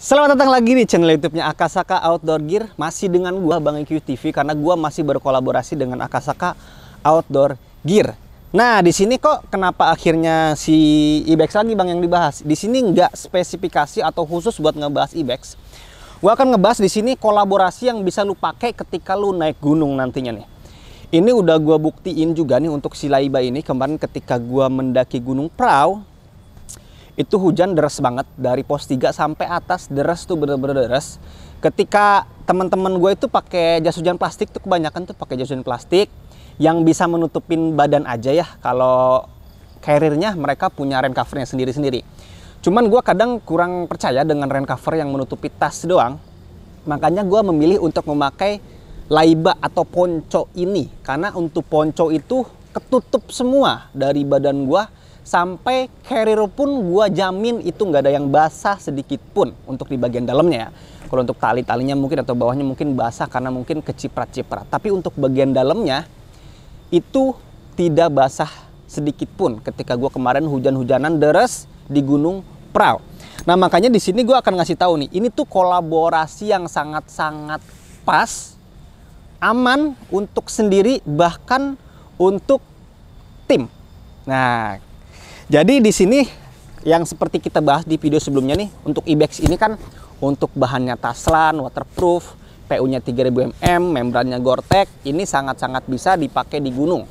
Selamat datang lagi di channel YouTube-nya Akasaka Outdoor Gear. Masih dengan gua Bang IQ e TV karena gua masih berkolaborasi dengan Akasaka Outdoor Gear. Nah, di sini kok kenapa akhirnya si Ibex lagi Bang yang dibahas? Di sini nggak spesifikasi atau khusus buat ngebahas Ibex. Gua akan ngebahas di sini kolaborasi yang bisa lu pakai ketika lu naik gunung nantinya nih. Ini udah gua buktiin juga nih untuk si Laiba ini kemarin ketika gua mendaki Gunung Prau itu hujan deras banget dari pos 3 sampai atas deras tuh bener-bener deras. ketika teman-teman gue itu pakai jas hujan plastik tuh kebanyakan tuh pakai jas hujan plastik yang bisa menutupin badan aja ya kalau carriernya mereka punya rain covernya sendiri-sendiri cuman gue kadang kurang percaya dengan rain cover yang menutupi tas doang makanya gue memilih untuk memakai laiba atau ponco ini karena untuk ponco itu ketutup semua dari badan gue sampai carrier pun gua jamin itu nggak ada yang basah sedikit pun untuk di bagian dalamnya ya. Kalau untuk tali-talinya mungkin atau bawahnya mungkin basah karena mungkin keciprat-ciprat. Tapi untuk bagian dalamnya itu tidak basah sedikit pun ketika gua kemarin hujan-hujanan deres di Gunung Prau. Nah makanya di sini gue akan ngasih tahu nih, ini tuh kolaborasi yang sangat-sangat pas, aman untuk sendiri bahkan untuk tim. Nah jadi di sini yang seperti kita bahas di video sebelumnya nih untuk Ibex ini kan untuk bahannya taslan, waterproof, PU-nya 3000 mm, membrannya Gore-Tex, ini sangat-sangat bisa dipakai di gunung.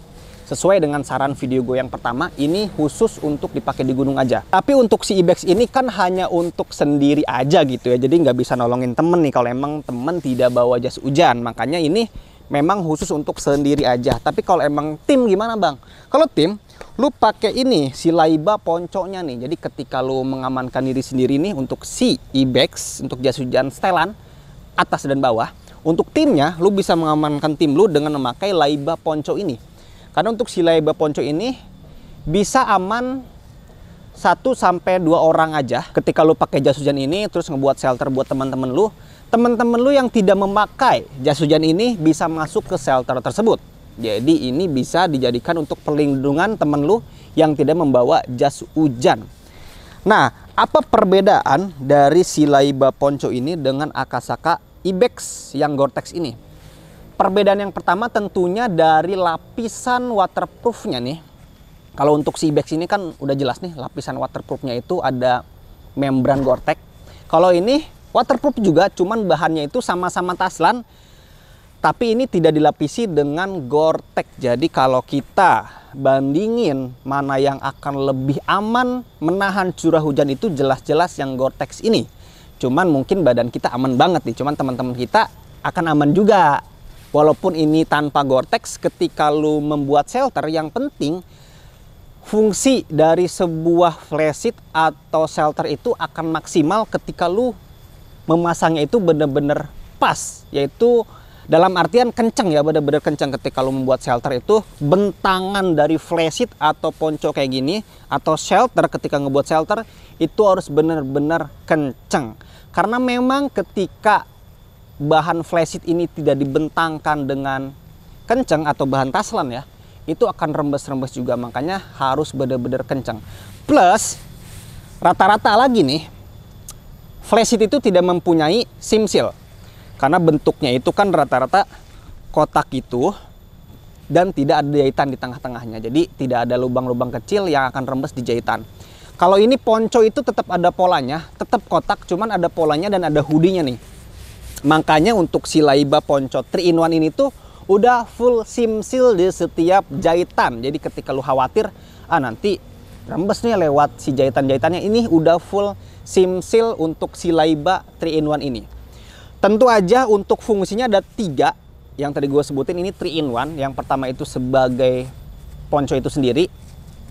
Sesuai dengan saran video gue yang pertama, ini khusus untuk dipakai di gunung aja. Tapi untuk si Ibex ini kan hanya untuk sendiri aja gitu ya. Jadi nggak bisa nolongin temen nih kalau emang temen tidak bawa jas hujan. Makanya ini memang khusus untuk sendiri aja. Tapi kalau emang tim gimana bang? Kalau tim, lu pakai ini si laiba ponconya nih. Jadi ketika lu mengamankan diri sendiri nih untuk si ibex untuk jas hujan setelan atas dan bawah. Untuk timnya, lu bisa mengamankan tim lu dengan memakai laiba ponco ini. Karena untuk si laiba ponco ini bisa aman satu sampai dua orang aja ketika lu pakai jas hujan ini terus ngebuat shelter buat teman-teman lu teman-teman lu yang tidak memakai jas hujan ini bisa masuk ke shelter tersebut. Jadi ini bisa dijadikan untuk perlindungan teman lu yang tidak membawa jas hujan. Nah, apa perbedaan dari si Laiba Ponco ini dengan Akasaka Ibex yang Gore-Tex ini? Perbedaan yang pertama tentunya dari lapisan waterproofnya nih. Kalau untuk si Ibex ini kan udah jelas nih lapisan waterproofnya itu ada membran Gore-Tex. Kalau ini Waterproof juga, cuman bahannya itu sama-sama taslan, tapi ini tidak dilapisi dengan Gore-Tex. Jadi kalau kita bandingin mana yang akan lebih aman menahan curah hujan itu jelas-jelas yang Gore-Tex ini. Cuman mungkin badan kita aman banget nih, cuman teman-teman kita akan aman juga. Walaupun ini tanpa Gore-Tex, ketika lu membuat shelter yang penting fungsi dari sebuah flashit atau shelter itu akan maksimal ketika lu memasangnya itu benar-benar pas yaitu dalam artian kenceng ya benar-benar kenceng ketika lo membuat shelter itu bentangan dari flashit atau ponco kayak gini atau shelter ketika ngebuat shelter itu harus benar-benar kenceng karena memang ketika bahan flashit ini tidak dibentangkan dengan kenceng atau bahan taslan ya itu akan rembes-rembes juga makanya harus benar-benar kenceng plus rata-rata lagi nih flashit itu tidak mempunyai sim seal karena bentuknya itu kan rata-rata kotak itu dan tidak ada jahitan di tengah-tengahnya jadi tidak ada lubang-lubang kecil yang akan rembes di jahitan kalau ini ponco itu tetap ada polanya tetap kotak cuman ada polanya dan ada hoodie nih makanya untuk si Laiba ponco 3 in 1 ini tuh udah full sim seal di setiap jahitan jadi ketika lu khawatir ah nanti rembes nih lewat si jahitan-jahitannya ini udah full simsil untuk silaiba 3 in 1 ini. Tentu aja untuk fungsinya ada tiga yang tadi gue sebutin ini 3 in 1. Yang pertama itu sebagai ponco itu sendiri.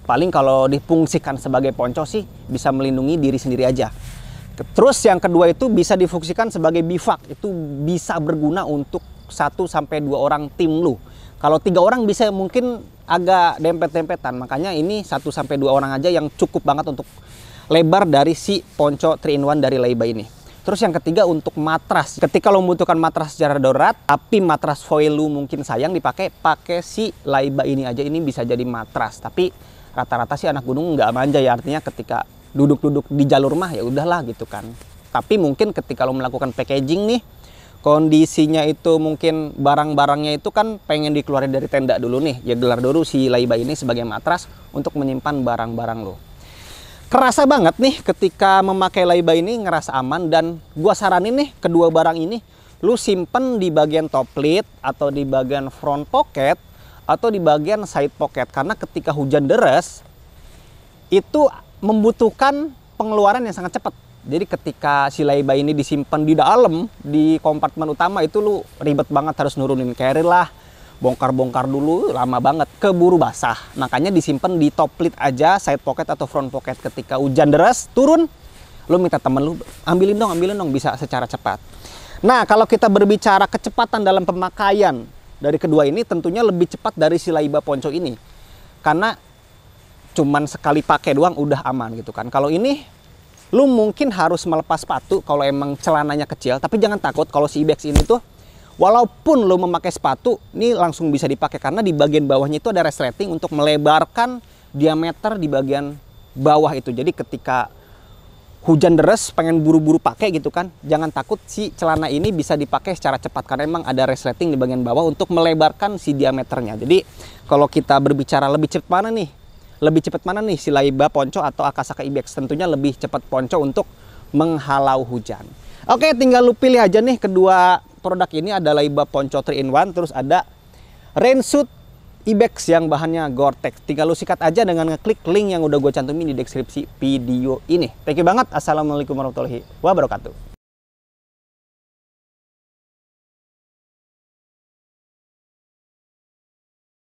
Paling kalau difungsikan sebagai ponco sih bisa melindungi diri sendiri aja. Terus yang kedua itu bisa difungsikan sebagai bivak. Itu bisa berguna untuk 1 sampai 2 orang tim lu. Kalau tiga orang bisa mungkin agak dempet-dempetan. Makanya ini 1 sampai 2 orang aja yang cukup banget untuk lebar dari si ponco 3-in-1 dari Leiba ini. Terus yang ketiga untuk matras. Ketika lo membutuhkan matras secara darurat, tapi matras foil lo mungkin sayang dipakai, pakai si Laiba ini aja. Ini bisa jadi matras. Tapi rata-rata sih anak gunung nggak manja ya. Artinya ketika duduk-duduk di jalur mah ya udahlah gitu kan. Tapi mungkin ketika lo melakukan packaging nih, kondisinya itu mungkin barang-barangnya itu kan pengen dikeluarin dari tenda dulu nih. Ya gelar dulu si Laiba ini sebagai matras untuk menyimpan barang-barang lo. Kerasa banget nih ketika memakai laiba ini ngerasa aman dan gua saranin nih kedua barang ini lu simpen di bagian top lid atau di bagian front pocket atau di bagian side pocket karena ketika hujan deras itu membutuhkan pengeluaran yang sangat cepat. Jadi ketika si laiba ini disimpan di dalam di kompartemen utama itu lu ribet banget harus nurunin carry lah, bongkar-bongkar dulu lama banget keburu basah makanya disimpan di top lid aja side pocket atau front pocket ketika hujan deras turun lu minta temen lu ambilin dong ambilin dong bisa secara cepat nah kalau kita berbicara kecepatan dalam pemakaian dari kedua ini tentunya lebih cepat dari si Laiba Ponco ini karena cuman sekali pakai doang udah aman gitu kan kalau ini lu mungkin harus melepas sepatu kalau emang celananya kecil tapi jangan takut kalau si Ibex ini tuh Walaupun lo memakai sepatu, ini langsung bisa dipakai karena di bagian bawahnya itu ada resleting untuk melebarkan diameter di bagian bawah itu. Jadi ketika hujan deras pengen buru-buru pakai gitu kan, jangan takut si celana ini bisa dipakai secara cepat karena emang ada resleting di bagian bawah untuk melebarkan si diameternya. Jadi kalau kita berbicara lebih cepat mana nih? Lebih cepat mana nih si Laiba Ponco atau Akasaka ibex? Tentunya lebih cepat Ponco untuk menghalau hujan. Oke, tinggal lu pilih aja nih kedua produk ini ada Laiba Ponco 3 in 1 terus ada rain suit Ibex yang bahannya Gore-Tex. Tinggal lu sikat aja dengan ngeklik link yang udah gue cantumin di deskripsi video ini. Thank you banget. Assalamualaikum warahmatullahi wabarakatuh.